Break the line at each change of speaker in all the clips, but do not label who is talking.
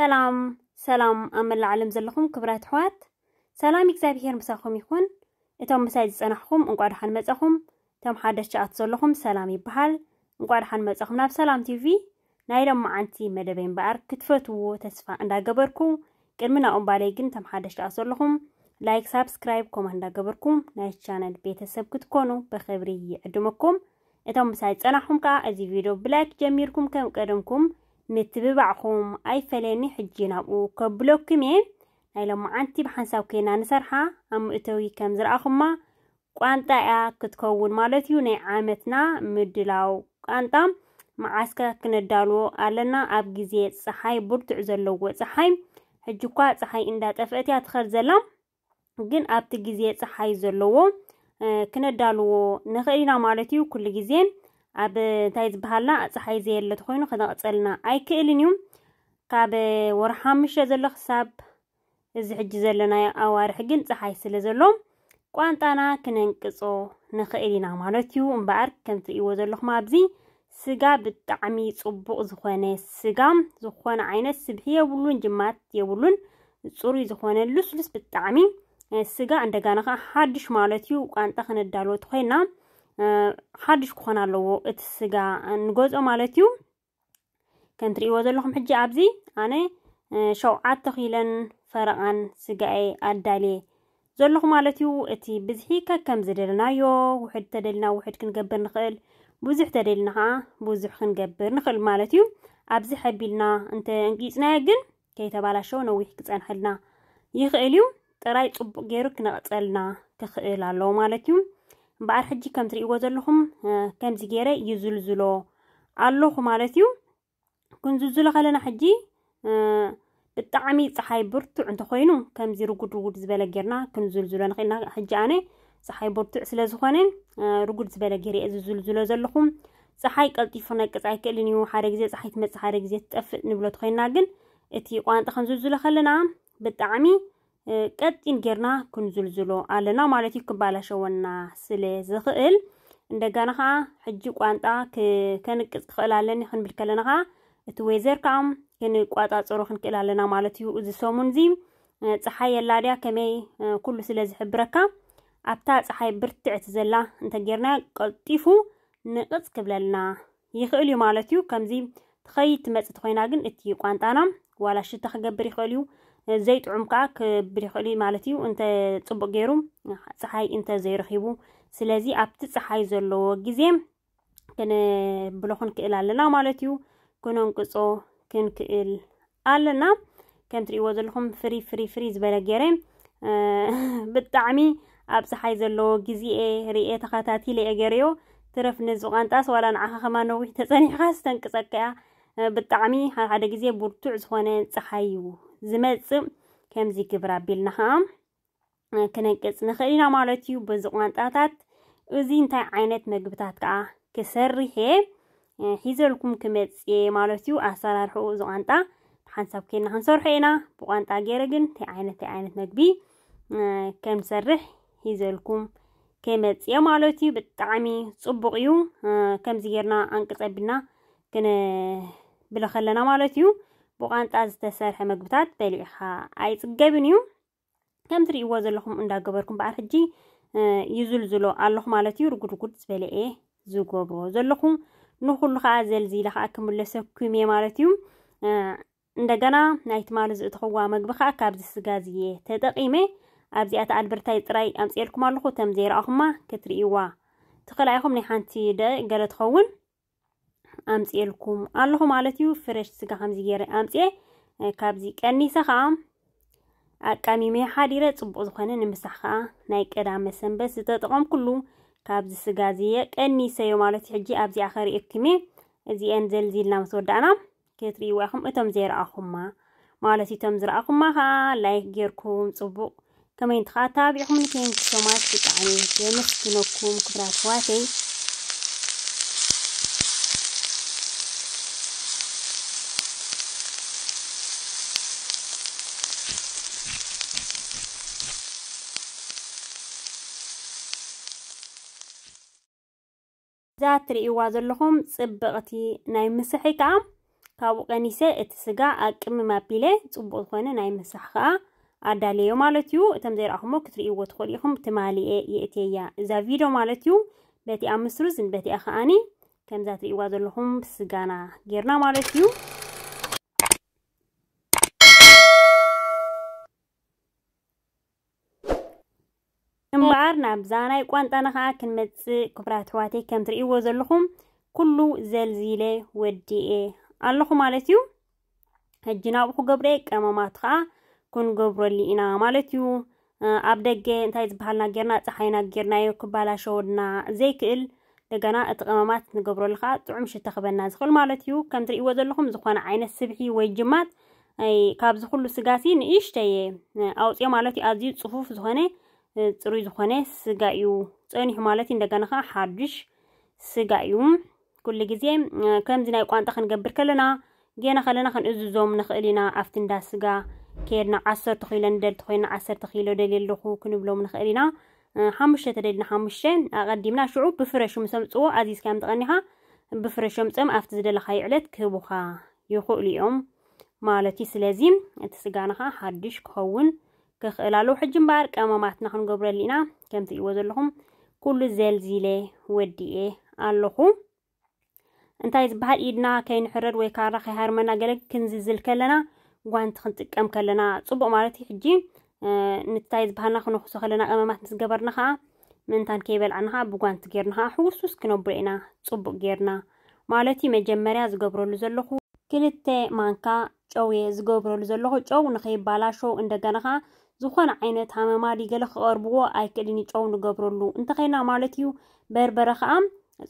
ሰላም ሰላም ኣብ መላእ ዓለም ዘለኹም ክብራት ኣሕዋት ሰላም እግዚኣብሄር ምሳኹም ይኹን እቶም ምሳይ ዝፀናሕኩም እንቋ ድሓን መፀኹም እቶም ሓደሽቲ ኣት ዘለኹም ሰላም ይበሃል እንቋ ድሓን መፀኹም ናብ ሰላም ቲቪ ናይ ሎም መዓንቲ መደበይ እምበኣር ክትፈትዎ ተስፋ እንዳገበርኩ ቅድሚ ናብ ኦምባለይ ግን እቶም ሓደሽቲ ኣት ዘለኹም ላይክ ሳብስክራይብ ኮማ እንዳገበርኩም ናይ ቻነል ቤተሰብ ክትኮኑ ብክብሪ ይዕድመኩም እቶም ምሳይ ዝፀናሕኩም ከዓ እዚ ቪድዮ ብላይክ ጀሚርኩም ከም ቀደምኩም متبعكم أي فلاني حجينا وكبلوك كمين أي لما أنتي بحنساوكينا نسرحا أم إتوي كم زرقاكم ما قانتا كتكون مالتيون عامتنا مدلاو قانتا معاسكا كندالو ألنا أبجزية صحاي برد عزلو صحاي حجوكات صحاي إندا تفأتي أتخر زلام جن أبتجزية صحاي زلو آه، كندالو نخلينا مالتيو كل جزين ኣብ እንታይ ዝበሃልና ፀሓይ ዘየለት ኮይኑ ክነቕፀልና ኣይክእልን እዩ ካብ ወር ሓሙሽተ ዘሎ ክሳብ እዚ ሕጂ ዘለናዮ ኣዋርሒ ግን ፀሓይ ስለ ዘሎ ቋንጣና ክነንቅፆ ንኽእል ኢና ማለት እዩ እምበኣር ከም ትርእይዎ ዘለኹም ኣብዚ ስጋ ብጣዕሚ ፅቡቅ ዝኾነ ስጋ ዝኾነ ዓይነት ስብሒ የብሉን ጅማት የብሉን ፅሩይ ዝኾነ ልስልስ ብጣዕሚ ስጋ እንደጋና ከዓ ሓድሽ ማለት እዩ ቋንጣ ክነዳልዎ ተኮይና ሓዱሽ ክኾን ኣለዎ እቲ ስጋ ንገዝኦ ማለት እዩ ከን ዘለኹም ሕጂ ኣብዚ ኣነ ሸውዓተ ኺለን ፈረቓን ስጋኤ ኣዳልየ ዘለኹ ማለት እዩ እቲ ብዝሒ ከከም ዝደለናዮ ውሕድ ተደልና ውሕድ ክንገብር ንኽእል ብዙሕ ተደልና ከዓ ብዙሕ ክንገብር ንኽእል ማለት እዩ ኣብዚ ሓቢልና እንተንቂፅናየ ግን ከይተባላሸው ነዊሕ ክፀንሐልና ይኽእል እዩ ጥራይ ፅቡቅ ገይሩ ክነቕፀልና ክኽእል ኣለዎ ማለት እዩ እምበኣር ሕጂ ከም ትርእይዎ ዘለኹም ከምዚ ገይረ ይዝልዝሎ ኣለኹ ማለት እዩ ክንዝዝሎ ከለና ሕጂ ብጣዕሚ ፀሓይ ብርቱዕ እንተኮይኑ ከምዚ ርጉድ ርጉድ ዝበለ ጌርና ክንዝልዝሎ ንክእልና ሕጂ ኣነ ፀሓይ ብርቱዕ ስለ ዝኾነ ርጉድ ዝበለ ጌር እየ ዝዝልዝሎ ዘለኹም ፀሓይ ቀልጢፉ ክነቅፅ ኣይክእልን እዩ ሓደ ግዜ ፀሓይ ትመፅእ ሓደ ግዜ ትጠፍእ ንብሎ ተኮይንና ግን እቲ ቋንጣ ክንዝዝሎ ከለና ብጣዕሚ ቀጢን ጌርና ክንዝልዝሎ ኣለና ማለት እዩ ክባላሸወና ስለ ዝኽእል እንደገና ከዓ ሕጂ ቋንጣ ከንቅፅ ክኽእል ኣለኒ ክንብል ከለና ከዓ እቲ ወይዘር ከዓ ክንቋፃፀሮ ክንክእል ኣለና ማለት እዩ እዚ ሰሙን እዚ ፀሓይ የላ ድያ ከመይ ኩሉ ስለ ዝሕብረካ ኣብታ ፀሓይ ብርትዕቲ ዘላ እንተጌርና ቀልጢፉ ንቕፅ ክብለልና ይኽእል እዩ ማለት እዩ ከምዚ ትኸይድ ትመፅእቲ ኮይና ግን እቲ ቋንጣና ዋላ ሽታ ክገብር ይኽእል እዩ زيت عمقا كبريخلي مالتي وانت تصبق غيرو صحاي انت زي رخيبو سلازي ابت صحاي زلو غيزيم كن بلوخن كيل علنا مالتي كنون قصو كن كيل علنا كم تري وزلهم فري فري فريز بلا غيري بالطعمي اب صحاي زلو غيزي اي ري تخاتاتي لي اغيريو ترف نزو قنطاس ولا نعخ خما نوي تصنيخاس تنقصكيا بالطعمي هذا غيزي بورتوع زونه صحايو ዝመፅእ ከምዚ ግብር ኣቢልና ክነቅፅ ንኽእል ኢና ማለት እዩ በዚ ቋንጣታት እዚ እንታይ ዓይነት ምግብታት ከዓ ክሰርሐ ሒዘልኩም ክመፅየ ማለት እዩ ኣሰራርሑኡ እዚ ቋንጣ ብሓንሳብ ኮይና ክንሰርሑ ኢና ብቋንጣ ገይረ ግን እንታይ ዓይነት እንታይ ዓይነት መግቢ ከም ዝሰርሕ ሒዘልኩም ከመፅየ ማለት እዩ ብጣዕሚ ፅቡቅ እዩ ከምዚ ጌርና ኣንቅፀቢልና ክንብለ ከለና ማለት እዩ ብቋንጣ ዝተሰርሐ ምግብታት በሊዕኻ ኣይፅገብን እዩ ከም ትርእይዎ ዘለኹም እንዳገበርኩም በዓል ሕጂ ይዝልዝሎ ኣለኹ ማለት እዩ ርጉድጉድ ዝበለ እየ ዝገብሮ ዘለኹም ንኩሉ ከዓ ዘልዚለ ከዓ ክምለሰኩም እየ ማለት እዩ እንደገና ናይ ትማሊ ዝእትኽዋ መግቢ ከዓ ካብዚ ስጋ ዝየ ተጠቂመ ኣብዚኣተ ኣድበርታይ ጥራይ ኣምፅኤልኩም ኣለኹ እቶም ዘይረኣኹማ ክትርእይዋ ትኽእላኢኹም ናይ ሓንቲ ገለ ትኸውን أمسي لكم اللهم على تيو فرش سجا همزيرة أمسي كابزي كني سخا كامي مي حديرة تبغز خانة نمسخا نيك رام مسن بس تطعم كلو كابزي سجا زيك كني سيو على تيجي أبزي آخر إكتمي زي أنزل زي لما صدعنا كتري واخم أتم زير أخما ما على تي تمزر أخما ها لايك جيركم تبغ كمان تخاطب يحمل كين كمان تعني كمان تنكم كبرات واتي እዛ እትርእይዋ ዘለኹም ፅብቕቲ ናይ ምስሒ ከዓ ካብኡ ቀኒሰ እቲ ስጋ ኣቅምም ኣቢለ ፅቡቅ ዝኮነ ናይ ምሳሕ ከዓ ኣዳለዮ ማለት እዩ እቶም ዘይረኣኹሞ ክትርእይዎ ትኽእሉ ኢኹም ትማሊአ የእትየያ እዛ ቪድዮ ማለት እዩ በቲኣ ምስሩዝን በቲኣ ከዓኒ ከምዛ ትርእይዋ ዘለኹም ስጋና ጌርና ማለት እዩ مسمار نبزانای قانتان خا کلمت کبرات حواتی کمتری وزر لخم کلو زلزله و دیه. آلخو مالتیو هجناب خو جبریک اما متخا کن جبرلی اینا مالتیو عبدالجی انتهاز به نگیرنا تحینا گیرنای کبلا شودنا زیکل دگنا اتقامات نجبرل خا تعمش تخبن ناز خو مالتیو کمتری وزر لخم زخوان عین سبحی و جمعت ای کابز خو لسگاسی نیشته ای آوتیا مالتی آذیت صفوف زخانه ፅሩይ ዝኾነ ስጋ እዩ ፀኒሑ ማለት እዩ እንደገና ከዓ ሓዱሽ ስጋ እዩ ኩሉ ግዜ ከምዚ ናይ ቋንጣ ክንገብር ከለና ጌና ከለና ክንእዝዞም ንኽእል ኢና ኣብቲ እንዳ ስጋ ከይድና ዓሰርተ ኪሎ ንደልቲ ኮይና ዓሰርተ ኪሎ ደልየ ኣለኹ ክንብሎም ንኽእል ኢና ሓሙሽተ ተደሊና ሓሙሽተ ኣቐዲምና ሽዑ ብፍረሽ ምሰምፅዎ ኣዚዝካ እዮም ተቐኒኻ ብፍረሽ ምፅም ኣብቲ ዝደለኻዮ ዕለት ክህቡኻ ይኽእሉ እዮም ማለት እዩ ስለዚ እቲ ስጋና ከዓ ሓዱሽ ክኸውን ክኽእል ኣለዉ ሕጂ እምበር ቀመማትና ክንገብረሉ ኢና ከም ትርእይዎ ዘለኹም ኩሉ ዘልዚለ ወዲኤ ኣለኹ እንታይ ዝበሃል ኢድና ከይንሕረድ ወይ ካራ ከይሃርመና ገለ ክንዝዝል ከለና ጓንቲ ክንጥቀም ከለና ፅቡቅ ማለት እዩ ሕጂ ንታይ ዝበሃልና ክነክሶ ከለና ቀመማት ምስ ገበርና ከዓ ምእንታን ከይበልዓና ከዓ ብጓንቲ ጌርና ከዓ ሕውስውስ ክነብሮ ኢና ፅቡቅ ጌርና ማለት እዩ መጀመርያ ዝገብረሉ ዘለኹ ክልተ ማንካ ጨው እየ ዝገብረሉ ዘለኹ ጨው ንከይባላሾ እንደገና ከዓ ዝኾነ ዓይነት ሃመማ ዲገለ ክቐርብዎ ኣይክእልን ይጨው ንገብረሉ እንተኸይና ማለት እዩ በርበረ ከዓ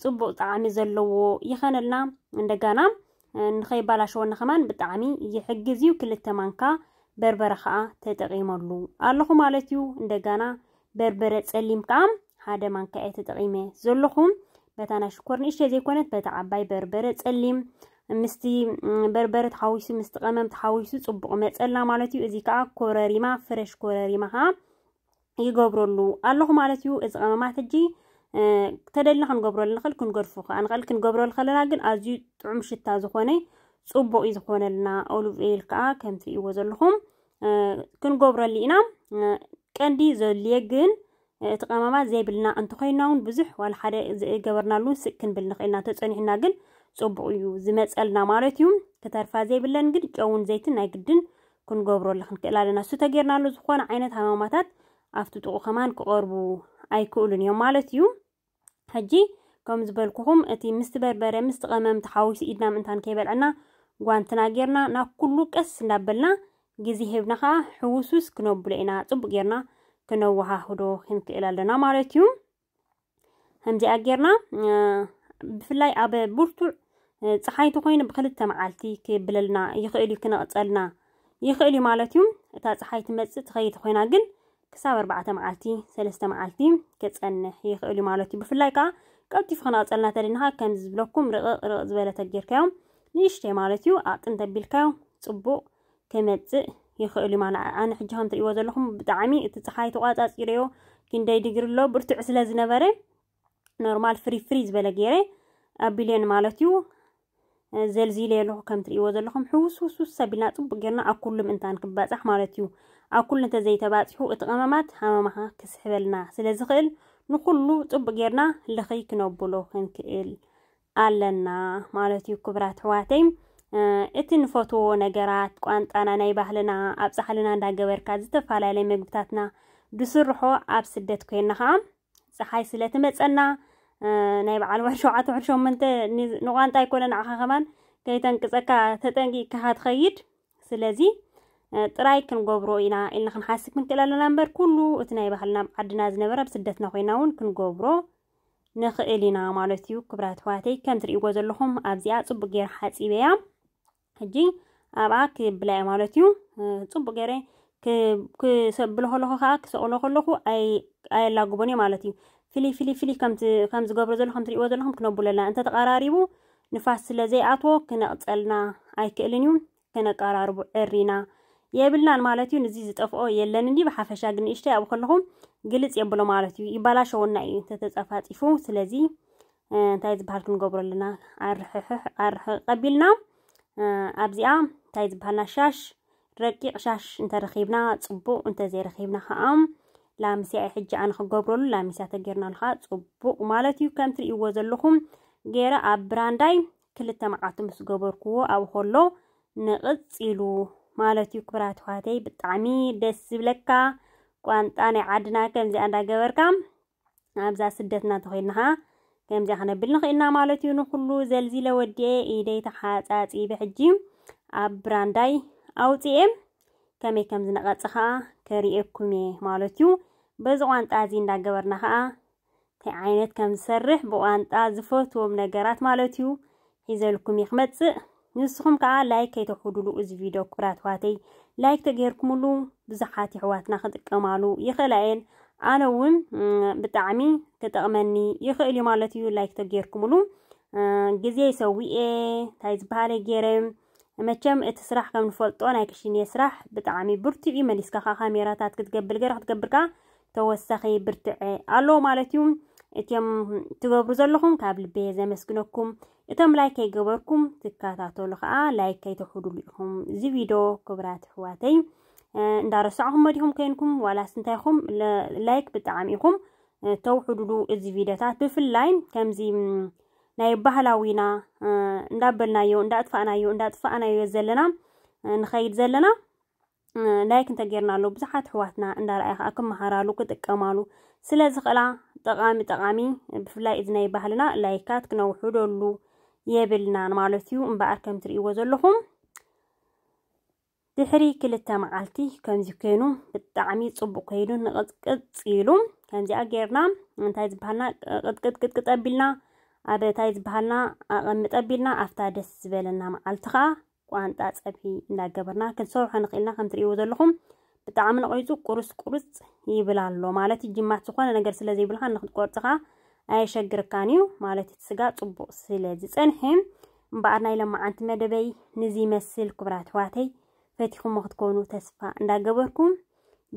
ፅቡቅ ጣዕሚ ዘለዎ ይኸነልና እንደገና ንኸይባላሸወና ኸማን ብጣዕሚ ይሕግዝ እዩ ክልተ ማንካ በርበረ ከዓ ተጠቂመሉ ኣለኹ ማለት እዩ እንደገና በርበረ ፀሊም ከዓ ሓደ ማንካ እየ ተጠቂመ ዘለኹም በታ ናይ ሽኮር ንእሽተ ዘይኮነት በታ ዓባይ በርበረ ፀሊም مستی بربر تحویسی مستقیم تحویسی صبح مثلا مالاتی از یک آکوراری ما فرش کوراری ما ها یک جبرلو الله مالاتی از قم ما تجی تدلیل هم جبرال نخال کن جرف خو آن خال کن جبرال خال راجن از یو تعمش تازه خونه صبح از خونه لنا اولو ایلک آ کم فی وزلهم کن جبرالی اینم کندی زلیگن تقام ما زیب لنا انتخاب نون بزح و الحرق جبرنالو سکن بلنخ اینا تو تنه نگن ፅቡቅ እዩ ዝመፀልና ማለት እዩ ክተርፋ ዘይብለን ግን ጨውን ዘይትን ናይ ግድን ክንገብረሉ ክንክእል ኣለና እሱ ተገርናሉ ዝኾነ ዓይነት ሃማማታት ኣብቲ ጥቁ ከማን ክቀርቡ ኣይክእሉን እዮም ማለት እዩ ሕጂ ከም ዝበልኩኹም እቲ ምስቲ በርበረ ምስቲ ቀመም ተሓዊሱ ኢድና ምእንታን ከይበልዐና ጓንትና ጌርና ናብ ኩሉ ቀስ እንዳበልና ግዜ ሂብና ከዓ ሕውሱስ ክነብሎ ኢና ፅቡቅ ጌርና ክነወሃህዶ ክንክእል ኣለና ማለት እዩ ከምዚኣ ጌርና ብፍላይ ኣብ ብርቱዕ صحيت خوين بخلت معلتي كبللنا يخلي كنا قتلنا يخلي مالتهم تا صحيت مس تخيت خوين عجل كسب أربعة معلتي ثلاثة معلتي كتسألنا يخلي مالتي بفلايكا قلت فخنا قتلنا ترينها كان زبلكم رق رق زبلة الجركام نيشتي مالتيو عط انت بالكاو تبو كمت يخلي مال عن حجهم تري وزلهم بتعمي تصحيت وقت قريو كن دايدي قرلو برتع سلازنا بره نورمال فري فريز بلا جيري أبيلين مالتيو ዘልዚለ ኣለኹ ከምቲ ትርእይዎ ዘለኹም ሕውስውሱ ኣቢልና ፅቡቅ ጌርና ኣብ ኩሉ ምእንታን ክባፅሕ ማለት እዩ ኣብ ኩሉ እንተዘይተባፅሑ እቲ ቀመማት ሃመማኻ ክስሕበልና ስለ ዝኽእል ንኩሉ ፅቡቅ ጌርና ልኸይ ክነብሎ ክንክእል ኣለና ማለት እዩ ክብራት ኣሕዋተይ እቲ ንፈትዎ ነገራት ቋንጣና ናይ ባህልና ኣብ ፃሕልና እንዳገበርካ ዝተፈላለየ ምግብታትና ብስርሖ ኣብ ስደት ኮይና ከዓ ፀሓይ ስለ ትመፀና ናይ በዓል ውሕድ ሸውዓተ ውሕድ ሸመንተ ንቋንጣ ይኮነ ንዓኻ ኸማን ከይተንቅፀካ ተጠንቂቕካ ትኸይድ ስለዚ ጥራይ ክንገብሮ ኢና ኢልና ክንሓስብ ክንክእል ኣለና እምበር ኩሉ እቲ ናይ ባህልና ዓድና ዝነበረ ኣብ ስደትና ኮይና እውን ክንገብሮ ንኽእል ኢና ማለት እዩ ክብራት ኣሕዋተይ ከም ትርእይዎ ዘለኹም ኣብዚኣ ፅቡቅ ገይረ ሓፂበያ ሕጂ ኣብኣ ክብላ ማለት እዩ ፅቡቅ ገይረ ክሰብሎ ከለኹ ከዓ ክሰቕሎ ከለኹ ኣየላግቦን እዩ ማለት እዩ ፍልይ ፍልይ ፍልይ ከም ዝገብሮ ዘሎ ከም ትሪእዎ ዘለኹም ክነብሎ ኣለና እንተተቀራሪቡ ንፋስ ስለዘይኣትዎ ክነቕፀልና ኣይክእልን እዩ ከነቀራርቡ ዕሪና የብልናን ማለት እዩ ንዚ ዝጠፍኦ የለን እንዲ ብሓፈሻ ግን ንእሽተይ ኣብኡ ከለኹ ግልፅ የብሎ ማለት እዩ ይባላሸውና እዩ እንተተፀፋፂፉ ስለዚ እንታይ ዝበሃል ክንገብሮ ኣለና ኣርሕቕ ቀቢልና ኣብዚኣ እንታይ ዝበሃልና ሻሽ ረቂቕ ሻሽ እንተረኺብና ፅቡቕ እንተዘይረኺብና ከዓ ላምስያ ሕጂ ኣነ ክገብረሉ ላምስያ ተገርናሉ ከዓ ፅቡቕ ማለት እዩ ከም ትርእይዎ ዘለኹም ገይረ ኣብ ብራንዳይ ክልተ መዓልቲ ምስ ገበርክዎ ኣብ ከሎ ንቕፂሉ ማለት እዩ ክብራት ኣሕዋተይ ብጣዕሚ ደስ ዝብለካ ቋንጣ ናይ ዓድና ከምዚኣ እንዳገበርካ ኣብዛ ስደትና እንተኮይና ከዓ ከምዚኣ ክነብል ንኽእልና ማለት እዩ ንኩሉ ዘልዚለ ወዲአ ኢደይ ተሓፃፂበ ሕጂ ኣብ ብራንዳይ ኣውፂኤ ከመይ ከም ዝነቐፅ ከዓ ከሪኤኩም እየ ማለት እዩ በዚ ቋንጣ እዚ እንዳገበርና ከዓ እንታይ ዓይነት ከም ዝሰርሕ ብቋንጣ ዝፈትዎም ነገራት ማለት እዩ ሒዘልኩም እየ ክመፅእ ንስኹም ከዓ ላይክ ከይተኸድሉ እዚ ቪድዮ ክብራት ኣሕዋተይ ላይክ ተገይርኩምሉ ብዙሓት ኣሕዋትና ክጥቀማሉ ይኽእላ እየን ኣነ እውን ብጣዕሚ ክጠቕመኒ ይኽእል እዩ ማለት እዩ ላይክ ተገይርኩምሉ ግዜ ሰዊኤ እንታይ ዝበሃለ ገይረ መቸም እቲ ስራሕ ከም ንፈልጦ ናይ ክሽንየ ስራሕ ብጣዕሚ ብርቱዕ እዩ መሊስካ ካ ካሜራታት ክትገብር ገይረ ክትገብርካ ተወሳኺ ብርትዐ ኣሎ ማለት እዩ እትዮም ትገብሩ ዘለኹም ካብ ልቤ ዘመስግነኩም እቶም ላይክ ከይገበርኩም ትከታተሉ ከዓ ላይክ ከይተሕድሉ ኢኹም እዚ ቪድዮ ክብራት ኣሕዋተይ እንዳረሳዕኹም መዲኹም ኮይንኩም ዋላስ እንታይኹም ላይክ ብጣዕሚ ኢኹም ተውሕዱሉ እዚ ቪድዮታት ብፍላይ ከምዚ ناي بحلاوينا ندبلنا يو ندطفانا يو ندطفانا يو زلنا نخيد زلنا لايك انت غيرنا لو بزحات حواتنا اند رايخاكم مهارالو كتقمالو سلاز قلا تقامي تقامي بفلاي اذن ناي بحلنا لايكات كنو حدولو يبلنا مالوتيو ان باركم تريو زلهم دحري كلتا معالتي كان زكينو بالتعمي صبوكينو نغز قد سيلو كان زي اغيرنا انتايز بحالنا قد قد قد قد قد قبلنا ኣደታይ ዝበሃልና ኣቐምጠቢልና ኣፍታ ደስ ዝበለና መዓልቲ ከዓ ቋንጣ ፀብሒ እንዳገበርና ክንሰርሖ ንኽእልና ከም ትርእይዎ ዘለኹም ብጣዕሚ ንቆይፁ ቁርፅ ቁርፅ ይብል ኣሎ ማለት እዩ ጅማት ዝኾነ ነገር ስለ ዘይብልካ ንክትቆርፂ ከዓ ኣየሸግርካን እዩ ማለት እቲ ስጋ ፅቡቅ ስለ ዝፀንሐ እምበኣር ናይ ለማዓንቲ መደበይ ንዚ መስል ክብራት ኣሕዋተይ ፈቲኹሞ ክትኮኑ ተስፋ እንዳገበርኩም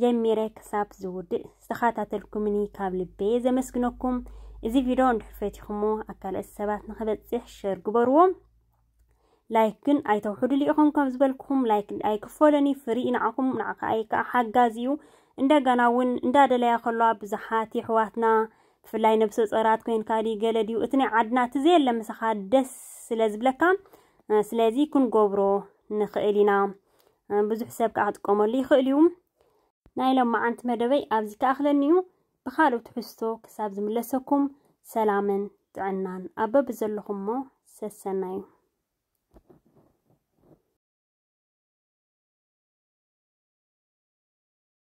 ጀሚረ ክሳብ ዝውድእ ዝተኸታተልኩምኒ ካብ ልበየ ዘመስግነኩም እዚ ቪድዮ እንድሕር ፈቲኹሞ ኣካልኦት ሰባት ንክበፅሕ ሸር ግበርዎም ላይክ ግን ኣይተውሕዱሉ ኢኹም ከም ዝበልክኹም ላይክ ኣይክፈለኒ ፍሪ ንዓኹም ንዓኸኣይ ከዓ ሓጋዝ እዩ እንደገና እውን እንዳደለያ ከለዋ ብዙሓት ኣሕዋትና ብፍላይ ነብሰ ፀራት ኮይንካ ድ ገለ ድዩ እቲ ናይ ዓድና እቲ ዘየለ ምሳኻ ደስ ስለ ዝብለካ ስለዚ ክንገብሮ ንኽእል ኢና ብዙሕ ሰብ ከዓ ክጥቀመሉ ይኽእል እዩ ናይ ሎማዓንቲ መደበይ ኣብዚ ከኣኽለኒ እዩ بخالو تحسو كساب زملاسكم سلاما دعنان أبا بزلهم سسنايو